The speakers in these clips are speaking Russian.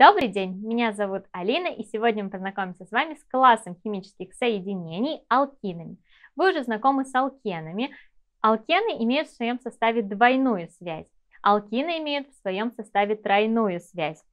Добрый день, меня зовут Алина, и сегодня мы познакомимся с вами с классом химических соединений алкинами. Вы уже знакомы с алкенами. Алкены имеют в своем составе двойную связь, алкины имеют в своем составе тройную связь.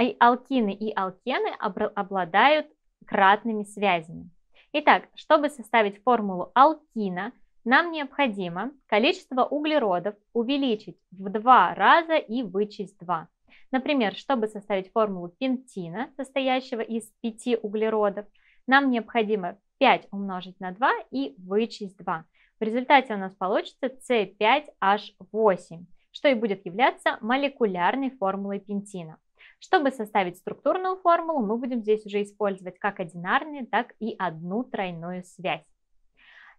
И алкины и алкены обладают кратными связями. Итак, чтобы составить формулу алкина, нам необходимо количество углеродов увеличить в два раза и вычесть 2. Например, чтобы составить формулу пентина, состоящего из 5 углеродов, нам необходимо 5 умножить на 2 и вычесть 2. В результате у нас получится С5H8, что и будет являться молекулярной формулой пентина. Чтобы составить структурную формулу, мы будем здесь уже использовать как одинарные, так и одну тройную связь.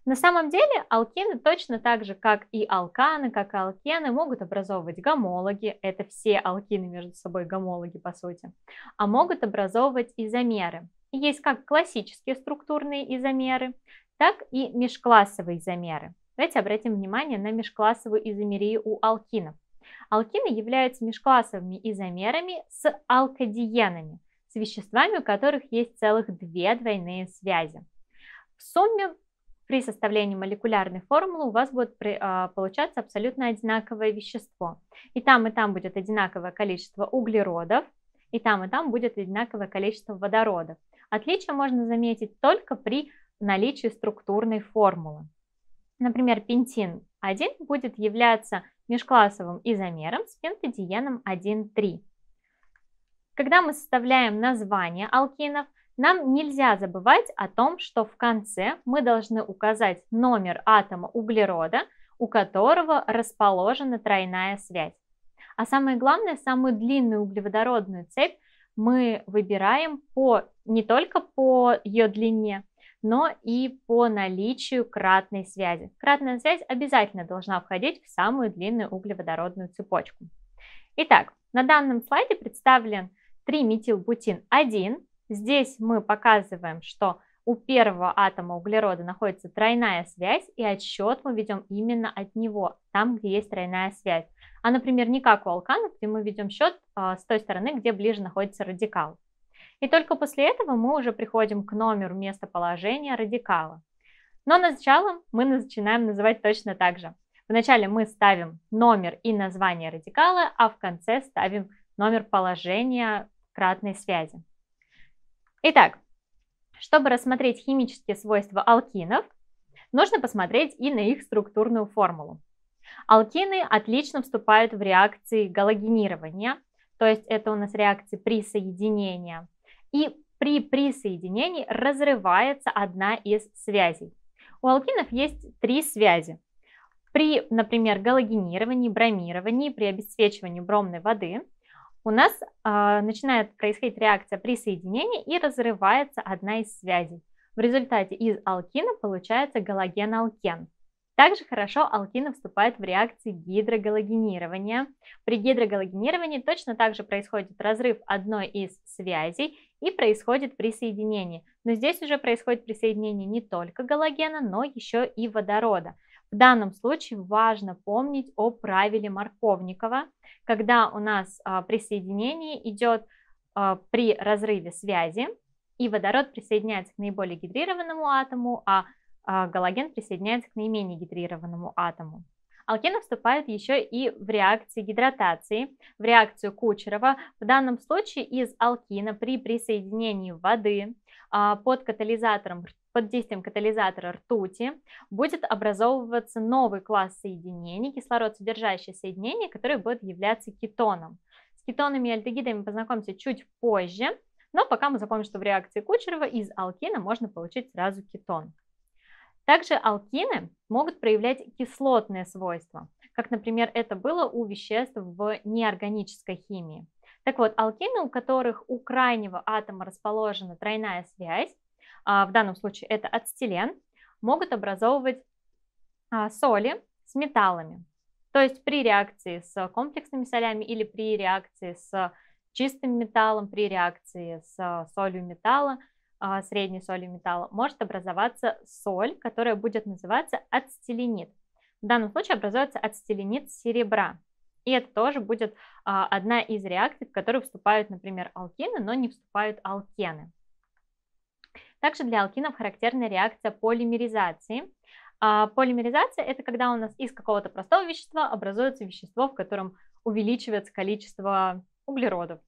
На самом деле алкины точно так же, как и алканы, как и алкены, могут образовывать гомологи, это все алкины между собой гомологи по сути, а могут образовывать изомеры. Есть как классические структурные изомеры, так и межклассовые изомеры. Давайте обратим внимание на межклассовую изомерию у алкинов. Алкины являются межклассовыми изомерами с алкодиенами, с веществами, у которых есть целых две двойные связи. В сумме при составлении молекулярной формулы у вас будет а, получаться абсолютно одинаковое вещество. И там, и там будет одинаковое количество углеродов, и там, и там будет одинаковое количество водородов. Отличие можно заметить только при наличии структурной формулы. Например, пентин 1 будет являться межклассовым изомером с пентадиеном 1,3. Когда мы составляем название алкинов, нам нельзя забывать о том, что в конце мы должны указать номер атома углерода, у которого расположена тройная связь. А самое главное, самую длинную углеводородную цепь мы выбираем по, не только по ее длине, но и по наличию кратной связи. Кратная связь обязательно должна входить в самую длинную углеводородную цепочку. Итак, на данном слайде представлен триметилбутин метилбутин 1 Здесь мы показываем, что у первого атома углерода находится тройная связь, и отсчет мы ведем именно от него, там, где есть тройная связь. А, например, не как у алканов, где мы ведем счет а, с той стороны, где ближе находится радикал. И только после этого мы уже приходим к номеру местоположения радикала. Но начало мы начинаем называть точно так же. Вначале мы ставим номер и название радикала, а в конце ставим номер положения кратной связи. Итак, чтобы рассмотреть химические свойства алкинов, нужно посмотреть и на их структурную формулу. Алкины отлично вступают в реакции галогенирования, то есть это у нас реакции присоединения. И при присоединении разрывается одна из связей. У алкинов есть три связи. При, например, галогенировании, бромировании, при обеспечивании бромной воды – у нас э, начинает происходить реакция присоединения и разрывается одна из связей. В результате из алкина получается галоген-алкен. Также хорошо алкины вступают в реакции гидрогалогенирования. При гидрогалогенировании точно так же происходит разрыв одной из связей и происходит присоединение. Но здесь уже происходит присоединение не только галогена, но еще и водорода – в данном случае важно помнить о правиле Марковникова, когда у нас а, присоединение идет а, при разрыве связи, и водород присоединяется к наиболее гидрированному атому, а, а галоген присоединяется к наименее гидрированному атому. Алкены вступают еще и в реакции гидратации, в реакцию Кучерова. В данном случае из алкина при присоединении воды под катализатором под действием катализатора ртути будет образовываться новый класс соединений, кислород содержащие соединения, которые будут являться кетоном. С кетонами и альдегидами познакомимся чуть позже, но пока мы запомним, что в реакции Кучерова из алкина можно получить сразу кетон. Также алкины могут проявлять кислотные свойства, как, например, это было у веществ в неорганической химии. Так вот, алкины, у которых у крайнего атома расположена тройная связь, а, в данном случае это ацетилен, могут образовывать а, соли с металлами. То есть при реакции с комплексными солями или при реакции с чистым металлом, при реакции с солью металла, а, средней солью металла, может образоваться соль, которая будет называться ацетиленит. В данном случае образуется ацетиленит серебра. И это тоже будет одна из реакций, в которые вступают, например, алкины, но не вступают алкены. Также для алкинов характерна реакция полимеризации. А, полимеризация – это когда у нас из какого-то простого вещества образуется вещество, в котором увеличивается количество углеродов.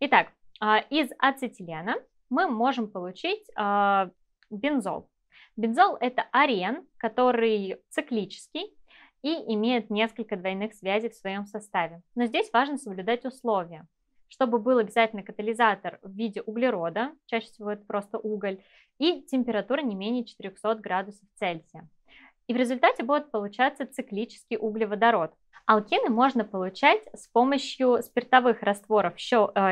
Итак, а, из ацетилена мы можем получить а, бензол. Бензол – это арен, который циклический и имеет несколько двойных связей в своем составе. Но здесь важно соблюдать условия чтобы был обязательно катализатор в виде углерода, чаще всего это просто уголь, и температура не менее 400 градусов Цельсия. И в результате будет получаться циклический углеводород. Алкины можно получать с помощью спиртовых растворов э,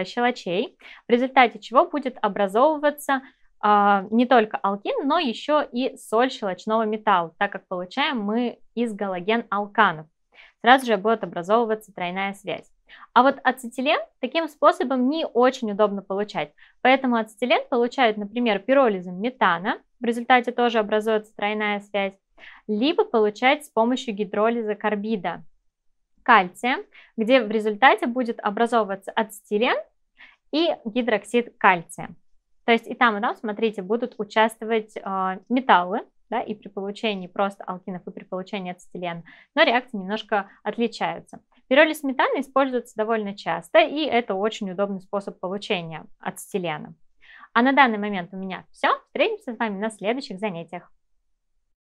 щелочей, в результате чего будет образовываться э, не только алкин, но еще и соль щелочного металла, так как получаем мы из галоген алканов. Сразу же будет образовываться тройная связь. А вот ацетилен таким способом не очень удобно получать. Поэтому ацетилен получают, например, пиролизом метана, в результате тоже образуется тройная связь, либо получать с помощью гидролиза карбида кальция, где в результате будет образовываться ацетилен и гидроксид кальция. То есть и там, и там, смотрите, будут участвовать э, металлы, да, и при получении просто алкинов, и при получении ацетилена. Но реакции немножко отличаются. Пироли сметаны используются довольно часто, и это очень удобный способ получения ацетилена. А на данный момент у меня все. Встретимся с вами на следующих занятиях.